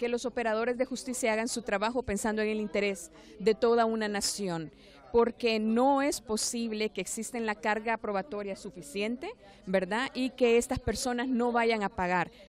que los operadores de justicia hagan su trabajo pensando en el interés de toda una nación porque no es posible que exista la carga probatoria suficiente, ¿verdad? Y que estas personas no vayan a pagar.